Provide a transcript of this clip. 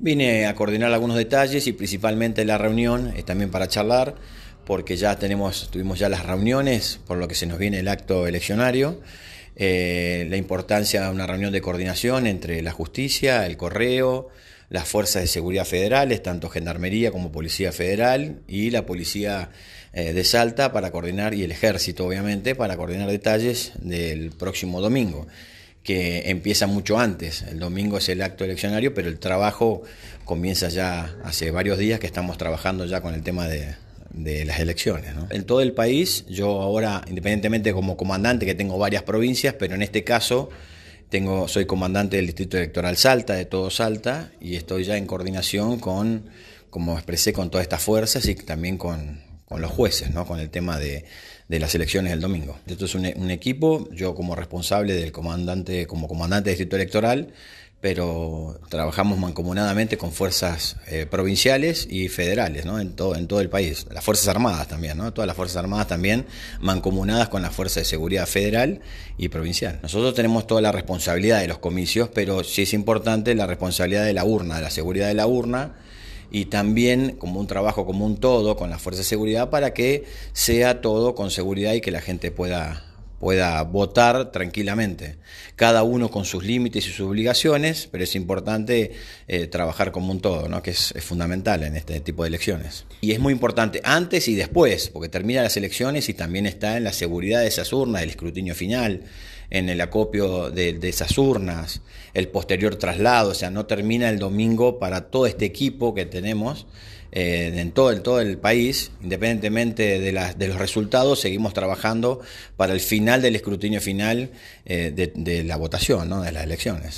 Vine a coordinar algunos detalles y principalmente la reunión eh, también para charlar, porque ya tenemos, tuvimos ya las reuniones, por lo que se nos viene el acto eleccionario, eh, la importancia de una reunión de coordinación entre la justicia, el correo, las fuerzas de seguridad federales, tanto Gendarmería como Policía Federal y la Policía eh, de Salta para coordinar, y el Ejército obviamente, para coordinar detalles del próximo domingo que empieza mucho antes. El domingo es el acto eleccionario, pero el trabajo comienza ya hace varios días que estamos trabajando ya con el tema de, las elecciones. En todo el país, yo ahora, independientemente como comandante, que tengo varias provincias, pero en este caso tengo, soy comandante del Distrito Electoral Salta, de todo Salta, y estoy ya en coordinación con, como expresé, con todas estas fuerzas y también con, con los jueces, ¿no? con el tema de, las elecciones del domingo. Esto es un, equipo, yo como responsable del comandante, como comandante de distrito electoral, pero trabajamos mancomunadamente con fuerzas eh, provinciales y federales, ¿no? En todo, en todo el país. Las Fuerzas Armadas también, ¿no? Todas las Fuerzas Armadas también mancomunadas con las Fuerzas de Seguridad Federal y Provincial. Nosotros tenemos toda la responsabilidad de los comicios, pero sí es importante la responsabilidad de la urna, de la seguridad de la urna, y también como un trabajo como un todo con las fuerzas de seguridad para que sea todo con seguridad y que la gente pueda pueda votar tranquilamente, cada uno con sus límites y sus obligaciones, pero es importante eh, trabajar como un todo, ¿no? que es, fundamental en este tipo de elecciones. Y es muy importante antes y después, porque termina las elecciones y también está en la seguridad de esas urnas, el escrutinio final, en el acopio de, de esas urnas, el posterior traslado, o sea, no termina el domingo para todo este equipo que tenemos eh, en todo el, todo el país, independientemente de, de, los resultados, seguimos trabajando para el final del escrutinio final eh, de, de, la votación, ¿no? de las elecciones.